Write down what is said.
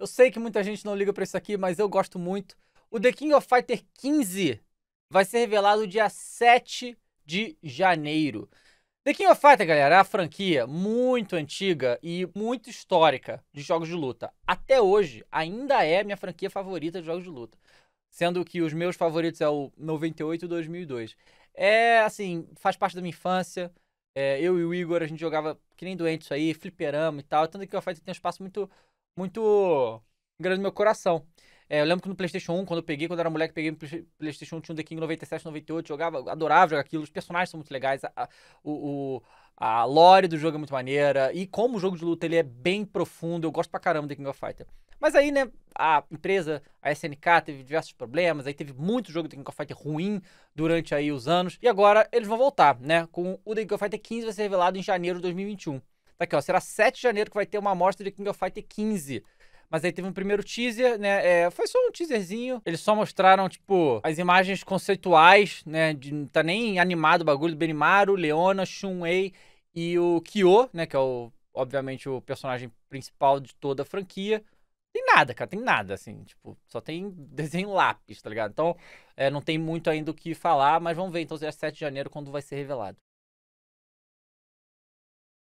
Eu sei que muita gente não liga para isso aqui, mas eu gosto muito. O The King of Fighter 15 vai ser revelado dia 7 de janeiro. The King of Fighter, galera, é a franquia muito antiga e muito histórica de jogos de luta. Até hoje, ainda é minha franquia favorita de jogos de luta. Sendo que os meus favoritos é o 98 e 2002. É, assim, faz parte da minha infância. É, eu e o Igor, a gente jogava que nem doente isso aí, fliperama e tal. Tanto que o Fighter tem um espaço muito muito grande no meu coração. É, eu lembro que no PlayStation 1, quando eu peguei, quando eu era moleque, peguei no PlayStation 1, tinha um The King 97, 98, jogava, adorava jogar aquilo. Os personagens são muito legais, a, a, o, a lore do jogo é muito maneira. E como o jogo de luta ele é bem profundo, eu gosto pra caramba do The King of Fighter. Mas aí, né, a empresa, a SNK, teve diversos problemas, aí teve muito jogo do King of Fighter ruim durante aí os anos. E agora eles vão voltar, né? Com o The King of Fighter 15 vai ser revelado em janeiro de 2021. Tá aqui, ó. Será 7 de janeiro que vai ter uma amostra de King of Fighters 15. Mas aí teve um primeiro teaser, né? É, foi só um teaserzinho. Eles só mostraram, tipo, as imagens conceituais, né? De, não tá nem animado o bagulho Benimaru, Leona, Chun-Wei e o Kyo, né? Que é, o, obviamente, o personagem principal de toda a franquia. Tem nada, cara, tem nada, assim, tipo, só tem desenho lápis, tá ligado? Então, é, não tem muito ainda o que falar, mas vamos ver então é 7 de janeiro quando vai ser revelado.